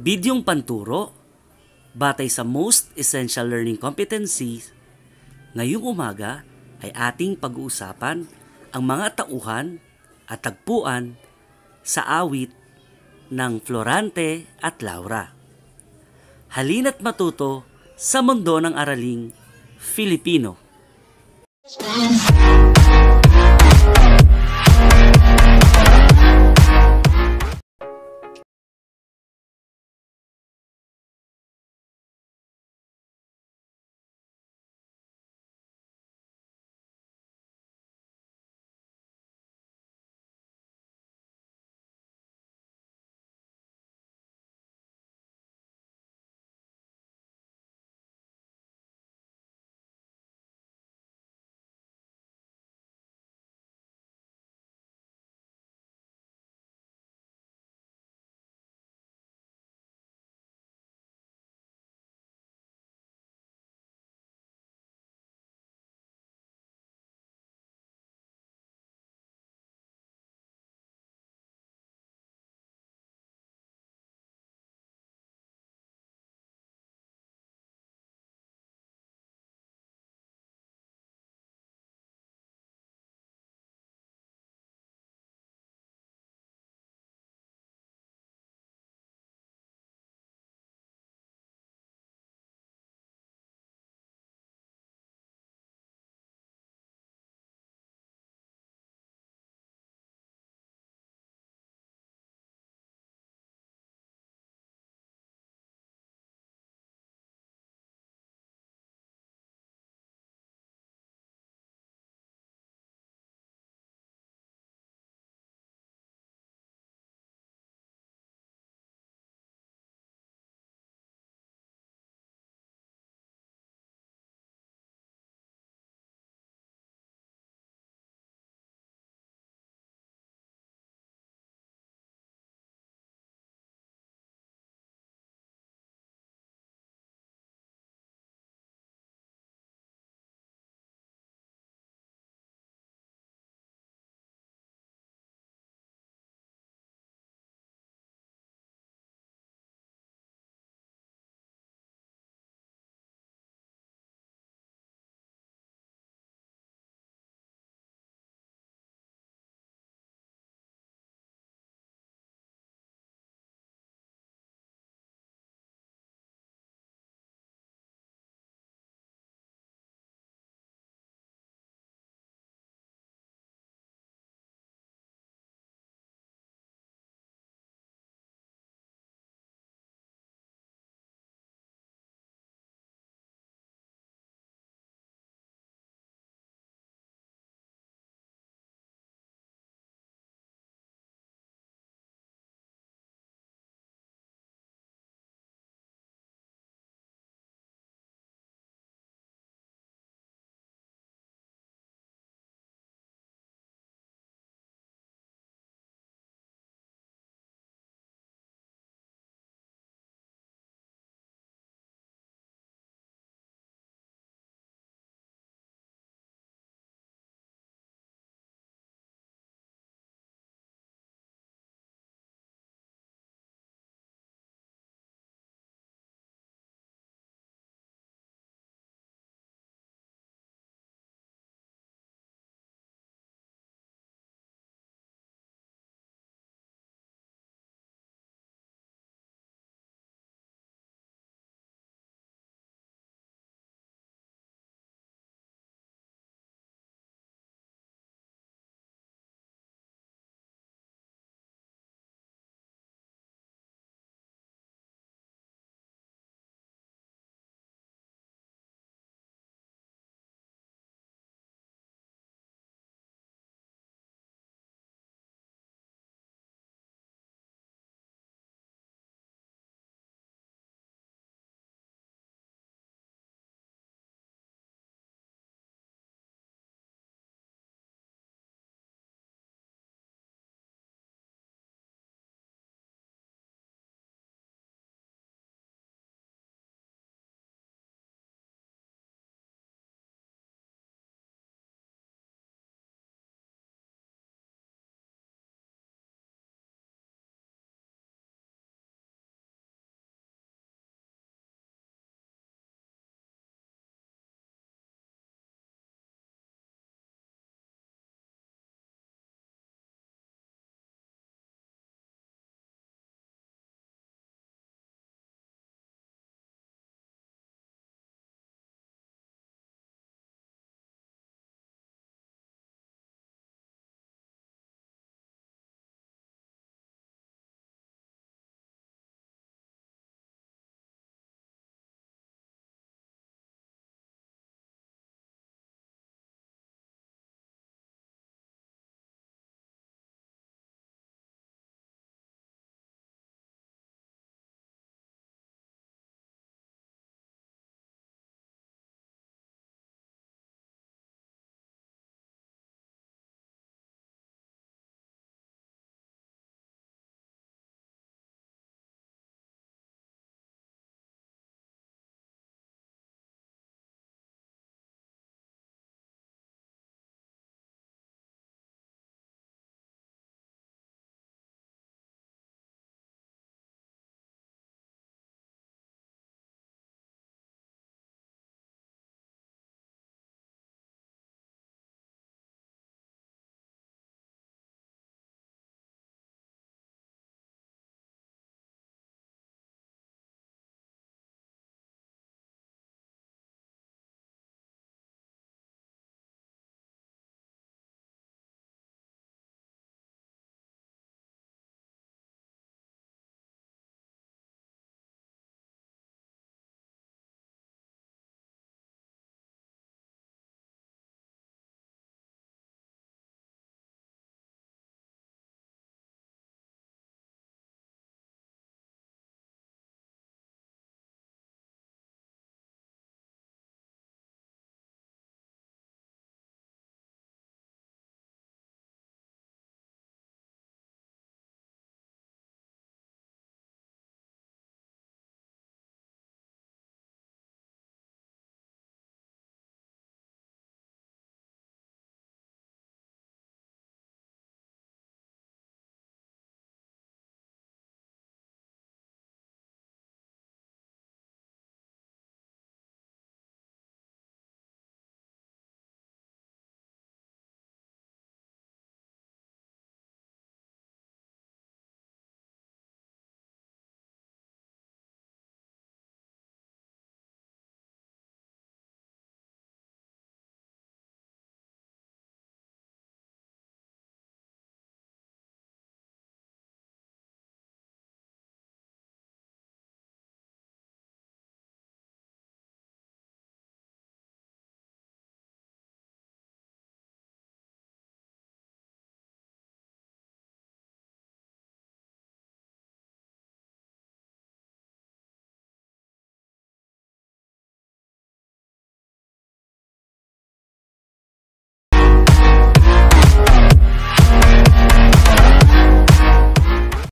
bidyong panturo batay sa most essential learning competencies, ngayong umaga ay ating pag-uusapan ang mga tauhan at tagpuan sa awit ng Florante at Laura. Halina't matuto sa mundo ng araling Filipino.